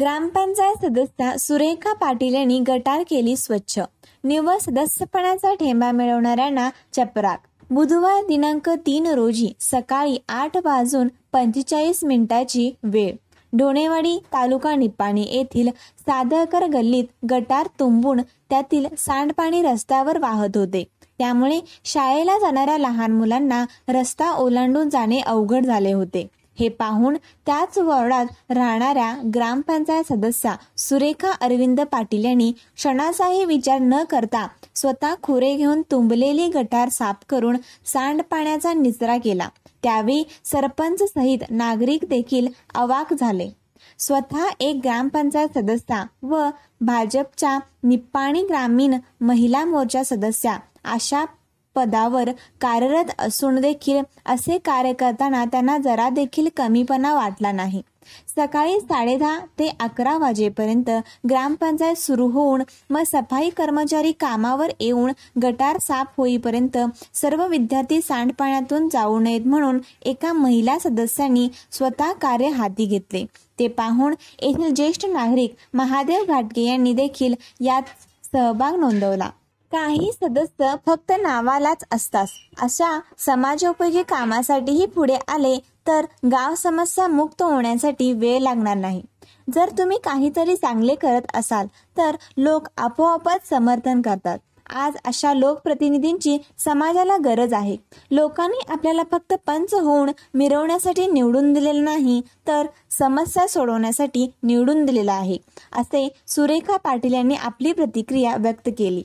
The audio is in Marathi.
ग्रामपंचायत सदस्या सुरेखा पाटील यांनी गटार केली स्वच्छ निव्वळ सदस्यपणाचा ठेंबा मिळवणाऱ्यांना चपराक बुधवार दिनांक तीन रोजी सकाळी आठ वाजून पंचेचाळीस मिनिटाची वेळ डोणेवाडी तालुका निपाणी येथील सादळकर गल्लीत गटार तुंबून त्यातील सांडपाणी रस्त्यावर वाहत होते त्यामुळे शाळेला जाणाऱ्या लहान मुलांना रस्ता ओलांडून जाणे अवघड झाले होते हे पाहून त्याच वॉर्डात राहणाऱ्या ग्रामपंचायत सदस्या सुरेखा अरविंद पाटील यांनी क्षणाचाही विचार न करता स्वतः खुरे घेऊन तुंबलेली गटार साफ करून सांडपाण्याचा निचरा केला त्यावेळी सरपंच सहित नागरिक देखील अवाक झाले स्वतः एक ग्रामपंचायत सदस्या व भाजपच्या निप्पाणी ग्रामीण महिला मोर्चा सदस्या आशा पदावर कार्यरत असून देखील असे कार्य करताना त्यांना जरा देखील कमीपणा वाटला नाही सकाळी साडे ते अकरा वाजेपर्यंत ग्रामपंचायत सुरू होऊन व सफाई कर्मचारी कामावर येऊन गटार साफ होईपर्यंत सर्व विद्यार्थी सांडपाण्यातून जाऊ नयेत म्हणून एका महिला सदस्यांनी स्वतः कार्य हाती घेतले ते पाहून येथील ज्येष्ठ नागरिक महादेव घाटगे यांनी देखील यात सहभाग नोंदवला काही सदस्य फक्त नावालाच असतात अशा समाजोपयोगी कामासाठीही पुढे आले तर गाव समस्या मुक्त होण्यासाठी वेळ लागणार नाही जर तुम्ही काहीतरी चांगले करत असाल तर लोक आपोआपच समर्थन करतात आज अशा लोकप्रतिनिधींची समाजाला गरज आहे लोकांनी आपल्याला फक्त पंच होऊन मिरवण्यासाठी निवडून दिलेलं नाही तर समस्या सोडवण्यासाठी निवडून दिलेलं आहे असे सुरेखा पाटील यांनी आपली प्रतिक्रिया व्यक्त केली